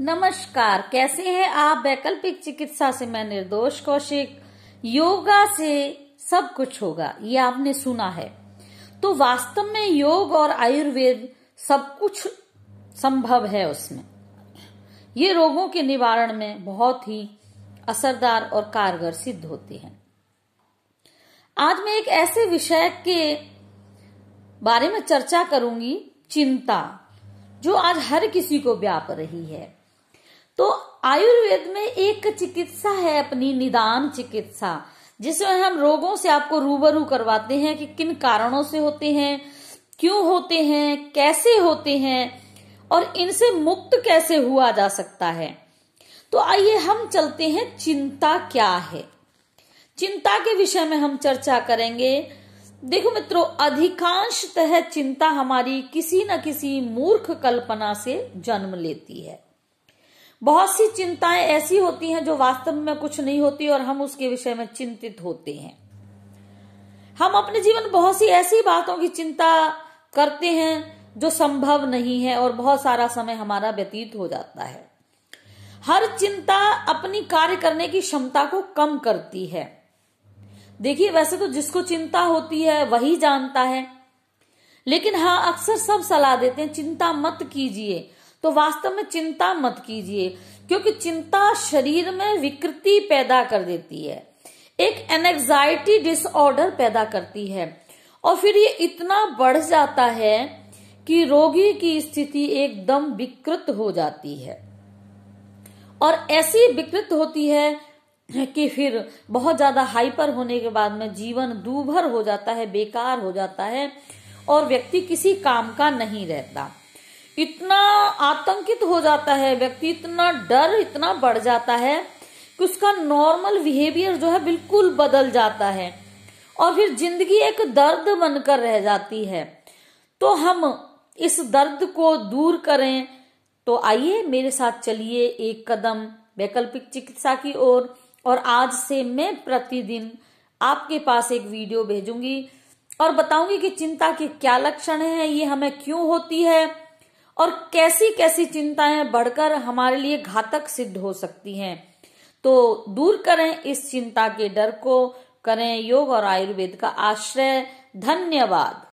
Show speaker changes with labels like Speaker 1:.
Speaker 1: नमस्कार कैसे हैं आप वैकल्पिक चिकित्सा से मैं निर्दोष कौशिक योगा से सब कुछ होगा ये आपने सुना है तो वास्तव में योग और आयुर्वेद सब कुछ संभव है उसमें ये रोगों के निवारण में बहुत ही असरदार और कारगर सिद्ध होते हैं आज मैं एक ऐसे विषय के बारे में चर्चा करूंगी चिंता जो आज हर किसी को व्याप रही है तो आयुर्वेद में एक चिकित्सा है अपनी निदान चिकित्सा जिसमें हम रोगों से आपको रूबरू करवाते हैं कि किन कारणों से होते हैं क्यों होते हैं कैसे होते हैं और इनसे मुक्त कैसे हुआ जा सकता है तो आइए हम चलते हैं चिंता क्या है चिंता के विषय में हम चर्चा करेंगे देखो मित्रों अधिकांशतः चिंता हमारी किसी न किसी मूर्ख कल्पना से जन्म लेती है बहुत सी चिंताएं ऐसी होती हैं जो वास्तव में कुछ नहीं होती और हम उसके विषय में चिंतित होते हैं हम अपने जीवन बहुत सी ऐसी बातों की चिंता करते हैं जो संभव नहीं है और बहुत सारा समय हमारा व्यतीत हो जाता है हर चिंता अपनी कार्य करने की क्षमता को कम करती है देखिए वैसे तो जिसको चिंता होती है वही जानता है लेकिन हाँ अक्सर सब सलाह देते हैं चिंता मत कीजिए तो वास्तव में चिंता मत कीजिए क्योंकि चिंता शरीर में विकृति पैदा कर देती है एक एनेक्जाइटी डिसऑर्डर पैदा करती है और फिर ये इतना बढ़ जाता है कि रोगी की स्थिति एकदम विकृत हो जाती है और ऐसी विकृत होती है कि फिर बहुत ज्यादा हाइपर होने के बाद में जीवन दूभर हो जाता है बेकार हो जाता है और व्यक्ति किसी काम का नहीं रहता इतना आतंकित हो जाता है व्यक्ति इतना डर इतना बढ़ जाता है कि उसका नॉर्मल बिहेवियर जो है बिल्कुल बदल जाता है और फिर जिंदगी एक दर्द बनकर रह जाती है तो हम इस दर्द को दूर करें तो आइए मेरे साथ चलिए एक कदम वैकल्पिक चिकित्सा की ओर और, और आज से मैं प्रतिदिन आपके पास एक वीडियो भेजूंगी और बताऊंगी कि चिंता के क्या लक्षण हैं ये हमें क्यों होती है और कैसी कैसी चिंताएं बढ़कर हमारे लिए घातक सिद्ध हो सकती हैं तो दूर करें इस चिंता के डर को करें योग और आयुर्वेद का आश्रय धन्यवाद